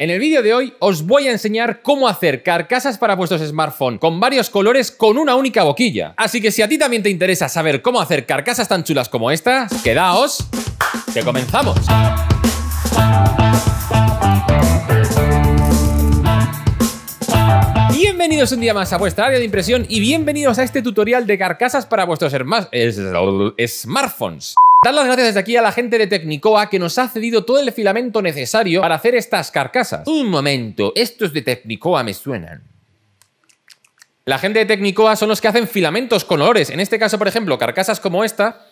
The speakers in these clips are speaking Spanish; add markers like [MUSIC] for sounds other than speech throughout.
En el vídeo de hoy os voy a enseñar cómo hacer carcasas para vuestros smartphones con varios colores con una única boquilla. Así que si a ti también te interesa saber cómo hacer carcasas tan chulas como estas, quedaos que comenzamos. Bienvenidos un día más a vuestra área de impresión y bienvenidos a este tutorial de carcasas para vuestros smartphones. Dar las gracias desde aquí a la gente de Tecnicoa que nos ha cedido todo el filamento necesario para hacer estas carcasas. Un momento, estos de Tecnicoa me suenan. La gente de Tecnicoa son los que hacen filamentos con olores. En este caso, por ejemplo, carcasas como esta,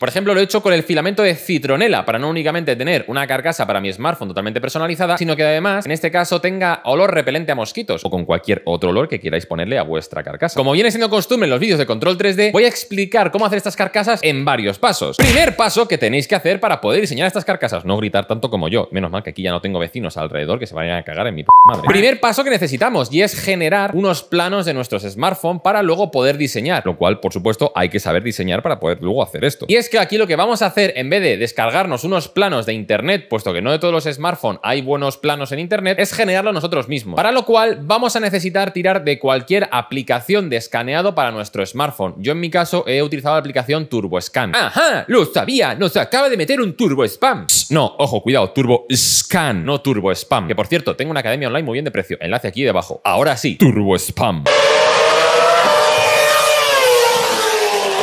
por ejemplo, lo he hecho con el filamento de citronela, para no únicamente tener una carcasa para mi smartphone totalmente personalizada, sino que además, en este caso, tenga olor repelente a mosquitos o con cualquier otro olor que queráis ponerle a vuestra carcasa. Como viene siendo costumbre en los vídeos de control 3D, voy a explicar cómo hacer estas carcasas en varios pasos. Primer paso que tenéis que hacer para poder diseñar estas carcasas, no gritar tanto como yo. Menos mal que aquí ya no tengo vecinos alrededor que se vayan a cagar en mi madre. Primer paso que necesitamos y es generar unos planos de nuestros smartphones para luego poder diseñar, lo cual, por supuesto, hay que saber diseñar para poder luego hacer esto. Y es que aquí lo que vamos a hacer, en vez de descargarnos unos planos de internet, puesto que no de todos los smartphones hay buenos planos en internet, es generarlo nosotros mismos. Para lo cual vamos a necesitar tirar de cualquier aplicación de escaneado para nuestro smartphone. Yo en mi caso he utilizado la aplicación TurboScan. ¡Ajá! ¡Lo sabía! ¡Nos acaba de meter un Turbo Spam! No, ojo, cuidado, Turbo Scan, no Turbo Spam. Que por cierto, tengo una academia online muy bien de precio. Enlace aquí debajo. Ahora sí, Turbo Spam.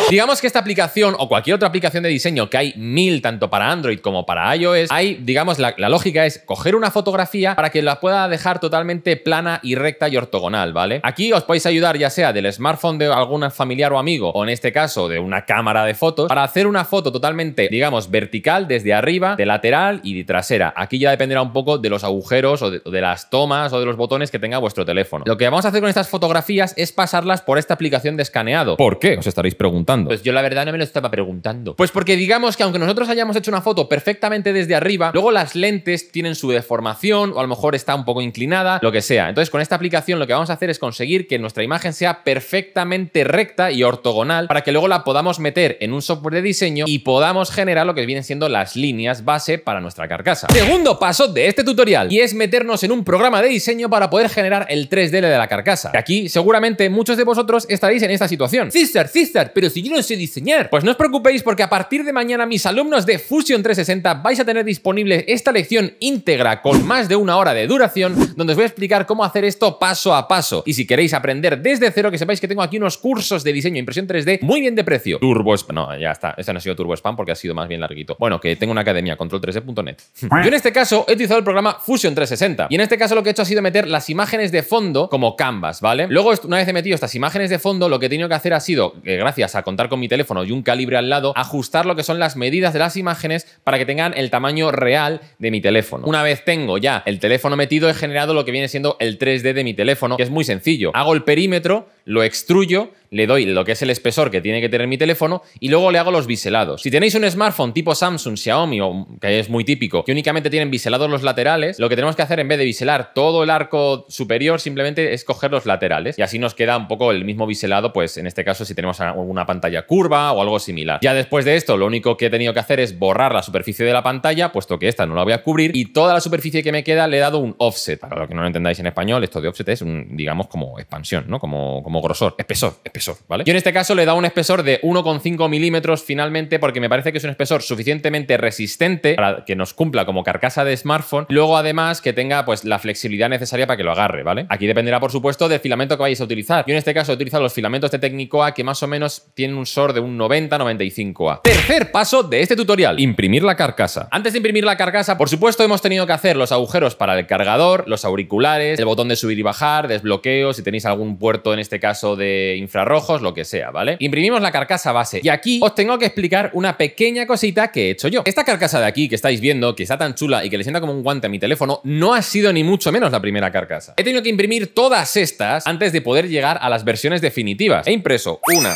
Digamos que esta aplicación o cualquier otra aplicación de diseño, que hay mil tanto para Android como para iOS, hay, digamos, la, lógica es coger una fotografía para que la pueda dejar totalmente plana y recta y ortogonal, ¿vale? Aquí os podéis ayudar ya sea del smartphone de algún familiar o amigo, o en este caso de una cámara de fotos, para hacer una foto totalmente, digamos, vertical desde arriba, de lateral y de trasera. Aquí ya dependerá un poco de los agujeros o de las tomas o de los botones que tenga vuestro teléfono. Lo que vamos a hacer con estas fotografías es pasarlas por esta aplicación de escaneado. ¿Por qué? Os estaréis preguntando. Pues yo la verdad no me lo estaba preguntando. Pues porque digamos que aunque nosotros hayamos hecho una foto perfectamente desde arriba, luego las lentes tienen su deformación o a lo mejor está un poco inclinada, lo que sea. Entonces con esta aplicación lo que vamos a hacer es conseguir que nuestra imagen sea perfectamente recta y ortogonal para que luego la podamos meter en un software de diseño y podamos generar lo que vienen siendo las líneas base para nuestra carcasa. Segundo paso de este tutorial y es meternos en un programa de diseño para poder generar el 3D de la carcasa. Aquí seguramente muchos de vosotros estaréis en esta situación. Sister, sister, pero si yo no sé diseñar. Pues no os preocupéis porque a partir de mañana mis alumnos de Fusion 360 vais a tener disponible esta lección íntegra con más de una hora de duración donde os voy a explicar cómo hacer esto paso a paso. Y si queréis aprender desde cero, que sepáis que tengo aquí unos cursos de diseño e impresión 3D muy bien de precio. Turbo No, ya está. Ese no ha sido Turbo Spam porque ha sido más bien larguito. Bueno, que tengo una academia, control3D.net. [LAUGHS] Yo en este caso he utilizado el programa Fusion 360 y en este caso lo que he hecho ha sido meter las imágenes de fondo como canvas, ¿vale? Luego, una vez he metido estas imágenes de fondo, lo que he tenido que hacer ha sido, gracias a con mi teléfono y un calibre al lado, ajustar lo que son las medidas de las imágenes para que tengan el tamaño real de mi teléfono. Una vez tengo ya el teléfono metido, he generado lo que viene siendo el 3D de mi teléfono, que es muy sencillo. Hago el perímetro, lo extruyo, le doy lo que es el espesor que tiene que tener mi teléfono y luego le hago los biselados. Si tenéis un smartphone tipo Samsung, Xiaomi, o, que es muy típico, que únicamente tienen biselados los laterales, lo que tenemos que hacer en vez de biselar todo el arco superior, simplemente es coger los laterales y así nos queda un poco el mismo biselado, pues en este caso si tenemos alguna pantalla ya curva o algo similar. Ya después de esto, lo único que he tenido que hacer es borrar la superficie de la pantalla, puesto que esta no la voy a cubrir, y toda la superficie que me queda le he dado un offset. Para lo que no lo entendáis en español, esto de offset es, un, digamos, como expansión, ¿no? Como, como grosor, espesor, espesor, ¿vale? Yo en este caso le he dado un espesor de 1,5 milímetros finalmente, porque me parece que es un espesor suficientemente resistente para que nos cumpla como carcasa de smartphone. Luego, además, que tenga pues la flexibilidad necesaria para que lo agarre, ¿vale? Aquí dependerá, por supuesto, del filamento que vayáis a utilizar. Yo en este caso he utilizado los filamentos de a que más o menos tienen un SOR de un 90-95A. Tercer paso de este tutorial, imprimir la carcasa. Antes de imprimir la carcasa, por supuesto, hemos tenido que hacer los agujeros para el cargador, los auriculares, el botón de subir y bajar, desbloqueo, si tenéis algún puerto, en este caso de infrarrojos, lo que sea, ¿vale? Imprimimos la carcasa base y aquí os tengo que explicar una pequeña cosita que he hecho yo. Esta carcasa de aquí que estáis viendo, que está tan chula y que le sienta como un guante a mi teléfono, no ha sido ni mucho menos la primera carcasa. He tenido que imprimir todas estas antes de poder llegar a las versiones definitivas. He impreso una,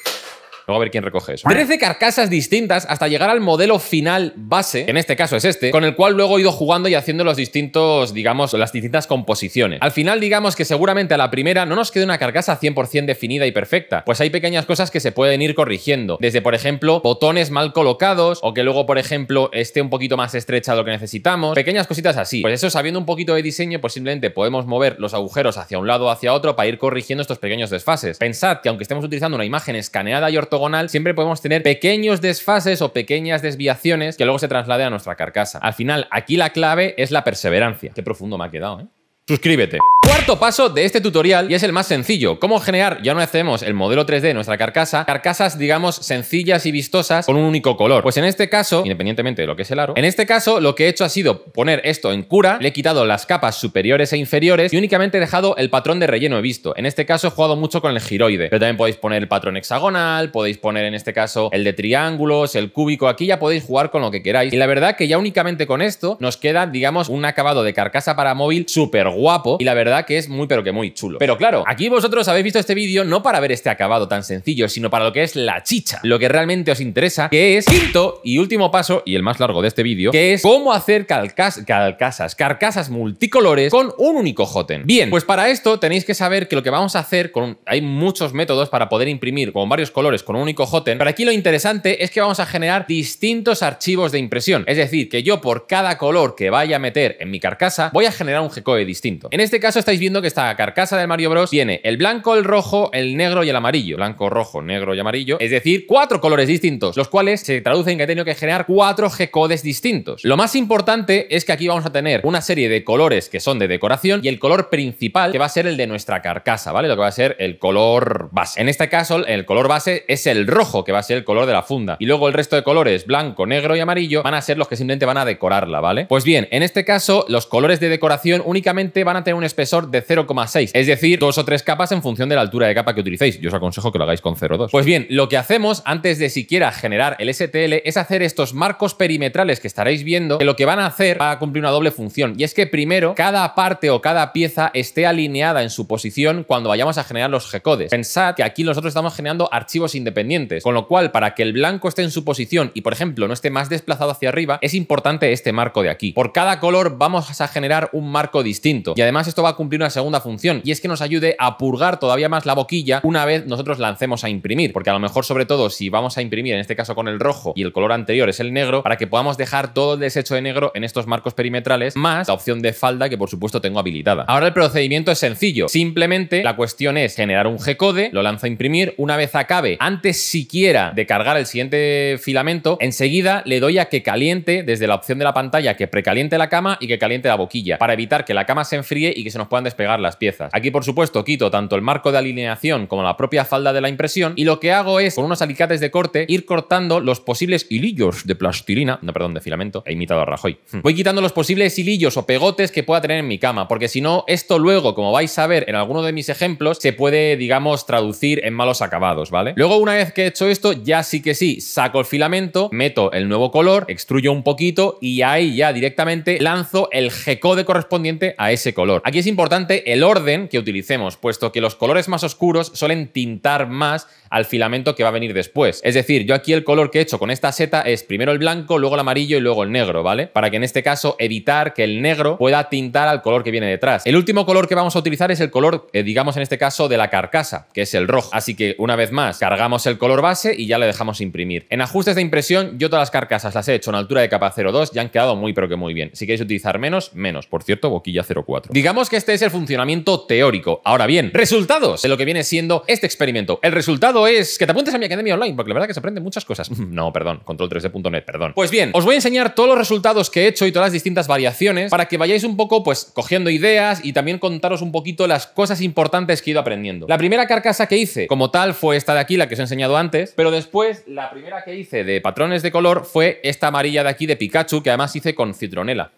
a ver quién recoge eso. Parece carcasas distintas hasta llegar al modelo final base, en este caso es este, con el cual luego he ido jugando y haciendo los distintos, digamos, las distintas composiciones. Al final, digamos que seguramente a la primera no nos quede una carcasa 100% definida y perfecta, pues hay pequeñas cosas que se pueden ir corrigiendo. Desde, por ejemplo, botones mal colocados o que luego, por ejemplo, esté un poquito más estrecha de lo que necesitamos. Pequeñas cositas así. Pues eso, sabiendo un poquito de diseño, pues simplemente podemos mover los agujeros hacia un lado o hacia otro para ir corrigiendo estos pequeños desfases. Pensad que aunque estemos utilizando una imagen escaneada y ortográfica, siempre podemos tener pequeños desfases o pequeñas desviaciones que luego se traslade a nuestra carcasa. Al final, aquí la clave es la perseverancia. Qué profundo me ha quedado, ¿eh? Suscríbete. Cuarto paso de este tutorial y es el más sencillo, cómo generar, ya no hacemos el modelo 3D de nuestra carcasa, carcasas digamos sencillas y vistosas con un único color. Pues en este caso, independientemente de lo que es el aro, en este caso lo que he hecho ha sido poner esto en cura, le he quitado las capas superiores e inferiores y únicamente he dejado el patrón de relleno he visto. En este caso he jugado mucho con el giroide, pero también podéis poner el patrón hexagonal, podéis poner en este caso el de triángulos, el cúbico, aquí ya podéis jugar con lo que queráis. Y la verdad que ya únicamente con esto nos queda digamos un acabado de carcasa para móvil súper guapo y la verdad que es muy pero que muy chulo. Pero claro, aquí vosotros habéis visto este vídeo no para ver este acabado tan sencillo, sino para lo que es la chicha, lo que realmente os interesa, que es quinto y último paso, y el más largo de este vídeo, que es cómo hacer calcas, carcasas multicolores con un único joten. Bien, pues para esto tenéis que saber que lo que vamos a hacer, con, hay muchos métodos para poder imprimir con varios colores con un único joten, pero aquí lo interesante es que vamos a generar distintos archivos de impresión, es decir, que yo por cada color que vaya a meter en mi carcasa, voy a generar un GCOE distinto. En este caso estáis viendo que esta carcasa del Mario Bros tiene el blanco, el rojo, el negro y el amarillo. Blanco, rojo, negro y amarillo. Es decir, cuatro colores distintos, los cuales se traducen que he tenido que generar cuatro G-codes distintos. Lo más importante es que aquí vamos a tener una serie de colores que son de decoración y el color principal que va a ser el de nuestra carcasa, ¿vale? Lo que va a ser el color base. En este caso, el color base es el rojo, que va a ser el color de la funda. Y luego el resto de colores, blanco, negro y amarillo, van a ser los que simplemente van a decorarla, ¿vale? Pues bien, en este caso, los colores de decoración únicamente van a tener un espesor de 0,6, es decir, dos o tres capas en función de la altura de capa que utilicéis. Yo os aconsejo que lo hagáis con 0,2. Pues bien, lo que hacemos antes de siquiera generar el STL es hacer estos marcos perimetrales que estaréis viendo, que lo que van a hacer va a cumplir una doble función, y es que primero cada parte o cada pieza esté alineada en su posición cuando vayamos a generar los G-codes. Pensad que aquí nosotros estamos generando archivos independientes, con lo cual para que el blanco esté en su posición y por ejemplo no esté más desplazado hacia arriba, es importante este marco de aquí. Por cada color vamos a generar un marco distinto y además esto va a cumplir una segunda función y es que nos ayude a purgar todavía más la boquilla una vez nosotros lancemos a imprimir, porque a lo mejor sobre todo si vamos a imprimir en este caso con el rojo y el color anterior es el negro, para que podamos dejar todo el desecho de negro en estos marcos perimetrales, más la opción de falda que por supuesto tengo habilitada. Ahora el procedimiento es sencillo, simplemente la cuestión es generar un gcode lo lanzo a imprimir, una vez acabe, antes siquiera de cargar el siguiente filamento, enseguida le doy a que caliente desde la opción de la pantalla que precaliente la cama y que caliente la boquilla, para evitar que la cama se enfríe y que se nos puedan despegar las piezas. Aquí, por supuesto, quito tanto el marco de alineación como la propia falda de la impresión y lo que hago es, con unos alicates de corte, ir cortando los posibles hilillos de plastilina, no, perdón, de filamento, he imitado a Rajoy. Hmm. Voy quitando los posibles hilillos o pegotes que pueda tener en mi cama, porque si no, esto luego, como vais a ver en alguno de mis ejemplos, se puede, digamos, traducir en malos acabados, ¿vale? Luego, una vez que he hecho esto, ya sí que sí, saco el filamento, meto el nuevo color, extruyo un poquito y ahí ya directamente lanzo el G-code correspondiente a ese color. Aquí es importante importante el orden que utilicemos, puesto que los colores más oscuros suelen tintar más al filamento que va a venir después. Es decir, yo aquí el color que he hecho con esta seta es primero el blanco, luego el amarillo y luego el negro, ¿vale? Para que en este caso evitar que el negro pueda tintar al color que viene detrás. El último color que vamos a utilizar es el color, eh, digamos en este caso, de la carcasa, que es el rojo. Así que una vez más, cargamos el color base y ya le dejamos imprimir. En ajustes de impresión, yo todas las carcasas las he hecho en altura de capa 0.2 y han quedado muy pero que muy bien. Si queréis utilizar menos, menos. Por cierto, boquilla 0.4. Digamos que este es el funcionamiento teórico. Ahora bien, resultados de lo que viene siendo este experimento. El resultado es que te apuntes a mi academia online, porque la verdad que se aprenden muchas cosas. [LAUGHS] no, perdón, control3d.net, perdón. Pues bien, os voy a enseñar todos los resultados que he hecho y todas las distintas variaciones para que vayáis un poco, pues, cogiendo ideas y también contaros un poquito las cosas importantes que he ido aprendiendo. La primera carcasa que hice como tal fue esta de aquí, la que os he enseñado antes, pero después la primera que hice de patrones de color fue esta amarilla de aquí de Pikachu, que además hice con citronela.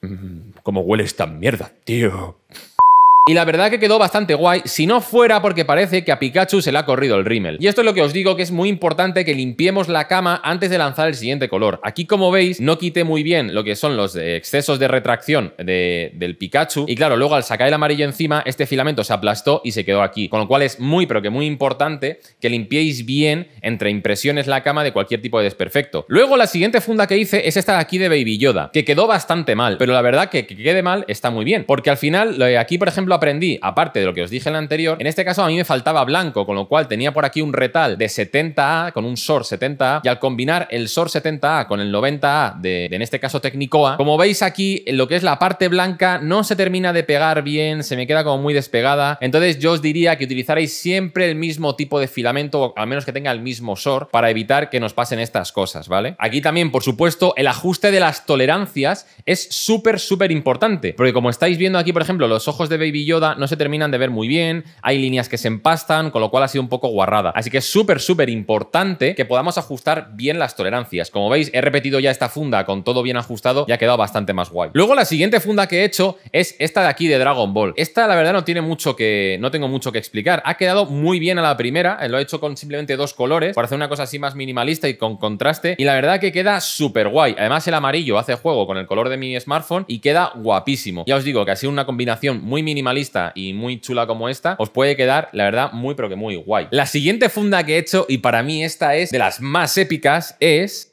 Como mm, ¿Cómo huele esta mierda, tío? Y la verdad que quedó bastante guay, si no fuera porque parece que a Pikachu se le ha corrido el rímel. Y esto es lo que os digo, que es muy importante que limpiemos la cama antes de lanzar el siguiente color. Aquí, como veis, no quite muy bien lo que son los eh, excesos de retracción del Pikachu. Y claro, luego al sacar el amarillo encima, este filamento se aplastó y se quedó aquí. Con lo cual es muy, pero que muy importante que limpiéis bien entre impresiones la cama de cualquier tipo de desperfecto. Luego, la siguiente funda que hice es esta de aquí de Baby Yoda, que quedó bastante mal. Pero la verdad que que quede mal está muy bien. Porque al final, aquí, por ejemplo, aprendí, aparte de lo que os dije en la anterior, en este caso a mí me faltaba blanco, con lo cual tenía por aquí un retal de 70A con un SOR 70A y al combinar el SOR 70A con el 90A de, en este caso Tecnicoa, como veis aquí, lo que es la parte blanca no se termina de pegar bien, se me queda como muy despegada. Entonces yo os diría que utilizaréis siempre el mismo tipo de filamento, o al menos que tenga el mismo SOR, para evitar que nos pasen estas cosas, ¿vale? Aquí también, por supuesto, el ajuste de las tolerancias es súper, súper importante, porque como estáis viendo aquí, por ejemplo, los ojos de Baby Yoda no se terminan de ver muy bien, hay líneas que se empastan, con lo cual ha sido un poco guarrada. Así que es súper, súper importante que podamos ajustar bien las tolerancias. Como veis, he repetido ya esta funda con todo bien ajustado y ha quedado bastante más guay. Luego la siguiente funda que he hecho es esta de aquí de Dragon Ball. Esta la verdad no tiene mucho que... no tengo mucho que explicar. Ha quedado muy bien a la primera, eh, lo he hecho con simplemente dos colores para hacer una cosa así más minimalista y con contraste y la verdad que queda súper guay. Además el amarillo hace juego con el color de mi smartphone y queda guapísimo. Ya os digo que ha sido una combinación muy minimalista lista y muy chula como esta, os puede quedar, la verdad, muy pero que muy guay. La siguiente funda que he hecho, y para mí esta es de las más épicas, es...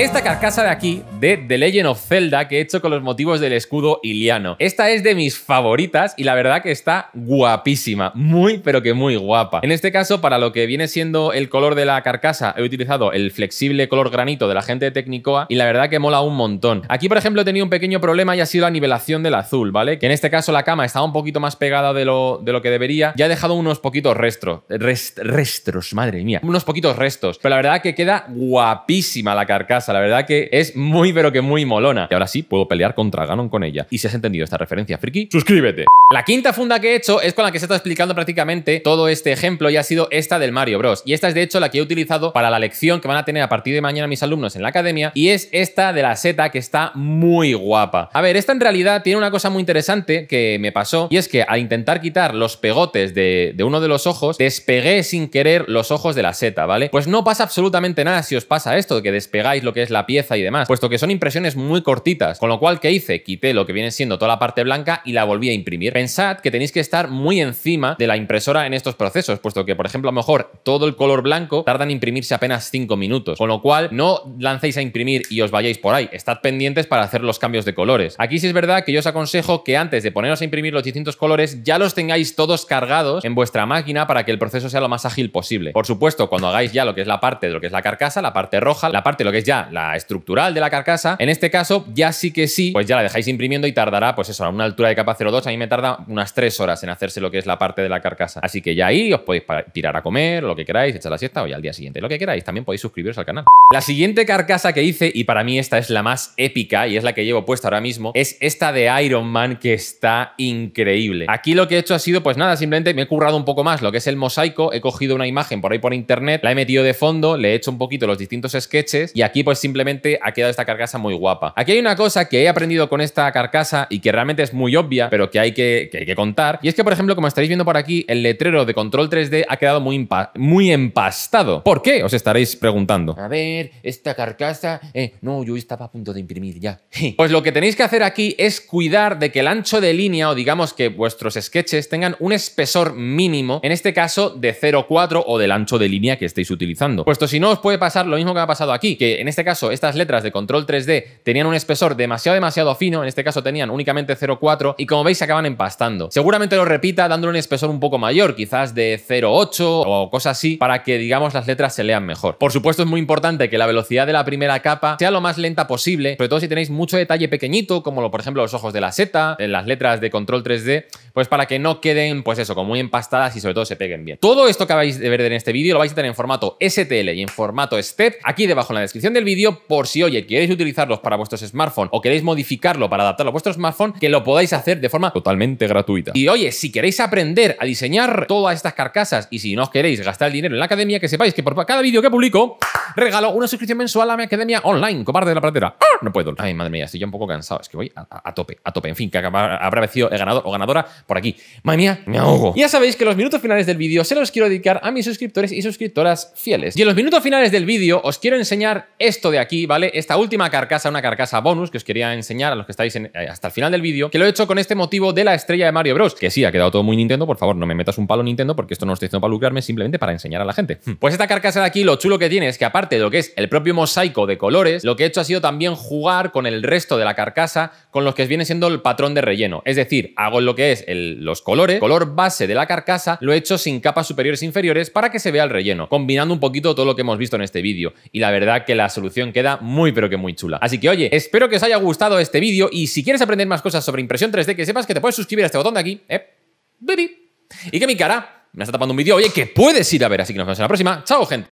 Esta carcasa de aquí, de The Legend of Zelda, que he hecho con los motivos del escudo iliano. Esta es de mis favoritas y la verdad que está guapísima. Muy, pero que muy guapa. En este caso, para lo que viene siendo el color de la carcasa, he utilizado el flexible color granito de la gente de Tecnicoa y la verdad que mola un montón. Aquí, por ejemplo, he tenido un pequeño problema y ha sido la nivelación del azul, ¿vale? Que en este caso la cama estaba un poquito más pegada de lo, de lo que debería. y ha dejado unos poquitos restos. Restos, madre mía. Unos poquitos restos. Pero la verdad que queda guapísima la carcasa. La verdad que es muy, pero que muy molona. Y ahora sí, puedo pelear contra Ganon con ella. Y si has entendido esta referencia, friki, suscríbete. La quinta funda que he hecho es con la que se está explicando prácticamente todo este ejemplo y ha sido esta del Mario Bros. Y esta es de hecho la que he utilizado para la lección que van a tener a partir de mañana mis alumnos en la academia y es esta de la seta que está muy guapa. A ver, esta en realidad tiene una cosa muy interesante que me pasó y es que al intentar quitar los pegotes de, de uno de los ojos, despegué sin querer los ojos de la seta, ¿vale? Pues no pasa absolutamente nada si os pasa esto, que despegáis lo que es la pieza y demás, puesto que son impresiones muy cortitas. Con lo cual, ¿qué hice? Quité lo que viene siendo toda la parte blanca y la volví a imprimir. Pensad que tenéis que estar muy encima de la impresora en estos procesos, puesto que, por ejemplo, a lo mejor todo el color blanco tarda en imprimirse apenas 5 minutos. Con lo cual, no lancéis a imprimir y os vayáis por ahí. Estad pendientes para hacer los cambios de colores. Aquí sí es verdad que yo os aconsejo que antes de poneros a imprimir los distintos colores, ya los tengáis todos cargados en vuestra máquina para que el proceso sea lo más ágil posible. Por supuesto, cuando hagáis ya lo que es la parte de lo que es la carcasa, la parte roja, la parte de lo que es ya la estructural de la carcasa. En este caso, ya sí que sí, pues ya la dejáis imprimiendo y tardará, pues eso, a una altura de capa 02, a mí me tarda unas 3 horas en hacerse lo que es la parte de la carcasa. Así que ya ahí os podéis tirar a comer, lo que queráis, echar la siesta o ya al día siguiente, lo que queráis. También podéis suscribiros al canal. La siguiente carcasa que hice, y para mí esta es la más épica y es la que llevo puesta ahora mismo, es esta de Iron Man que está increíble. Aquí lo que he hecho ha sido, pues nada, simplemente me he currado un poco más lo que es el mosaico, he cogido una imagen por ahí por internet, la he metido de fondo, le he hecho un poquito los distintos sketches y aquí pues simplemente ha quedado esta carcasa muy guapa. Aquí hay una cosa que he aprendido con esta carcasa y que realmente es muy obvia, pero que hay que, contar. Y es que, por ejemplo, como estaréis viendo por aquí, el letrero de control 3D ha quedado muy, muy empastado. ¿Por qué? Os estaréis preguntando. A ver, esta carcasa... Eh, no, yo estaba a punto de imprimir ya. [LAUGHS] pues lo que tenéis que hacer aquí es cuidar de que el ancho de línea o digamos que vuestros sketches tengan un espesor mínimo, en este caso de 0,4 o del ancho de línea que estéis utilizando. Puesto si no, os puede pasar lo mismo que ha pasado aquí, que en este caso caso, estas letras de control 3D tenían un espesor demasiado, demasiado fino. En este caso tenían únicamente 0,4 y como veis se acaban empastando. Seguramente lo repita dándole un espesor un poco mayor, quizás de 0,8 o cosas así, para que, digamos, las letras se lean mejor. Por supuesto, es muy importante que la velocidad de la primera capa sea lo más lenta posible, sobre todo si tenéis mucho detalle pequeñito, como lo, por ejemplo los ojos de la seta, en las letras de control 3D, pues para que no queden, pues eso, como muy empastadas y sobre todo se peguen bien. Todo esto que vais de ver en este vídeo lo vais a tener en formato STL y en formato STEP aquí debajo en la descripción del vídeo por si, oye, queréis utilizarlos para vuestros smartphones o queréis modificarlo para adaptarlo a vuestro smartphone, que lo podáis hacer de forma totalmente gratuita. Y oye, si queréis aprender a diseñar todas estas carcasas y si no os queréis gastar el dinero en la academia, que sepáis que por cada vídeo que publico, regalo una suscripción mensual a mi academia online, parte de la platera. ¡Ah! No puedo. Ay, madre mía, estoy ya un poco cansado. Es que voy a, tope, a tope. En fin, que habrá vencido el ganador o ganadora por aquí. Madre me ahogo. Ya sabéis que los minutos finales del vídeo se los quiero dedicar a mis suscriptores y suscriptoras fieles. Y en los minutos finales del vídeo os quiero enseñar esto de aquí, ¿vale? Esta última carcasa, una carcasa bonus que os quería enseñar a los que estáis eh, hasta el final del vídeo, que lo he hecho con este motivo de la estrella de Mario Bros. Que sí, ha quedado todo muy Nintendo, por favor, no me metas un palo Nintendo porque esto no lo estoy haciendo para lucrarme, simplemente para enseñar a la gente. Hmm. Pues esta carcasa de aquí, lo chulo que tiene es que aparte de lo que es el propio mosaico de colores, lo que he hecho ha sido también jugar con el resto de la carcasa, con los que viene siendo el patrón de relleno. Es decir, hago lo que es los colores, color base de la carcasa, lo he hecho sin capas superiores e inferiores para que se vea el relleno, combinando un poquito todo lo que hemos visto en este vídeo. Y la verdad que la solución queda muy pero que muy chula. Así que oye, espero que os haya gustado este vídeo y si quieres aprender más cosas sobre impresión 3D, que sepas que te puedes suscribir a este botón de aquí, ¿eh? Y que mi cara me está tapando un vídeo, oye, que puedes ir a ver. Así que nos vemos en la próxima. Chao, gente.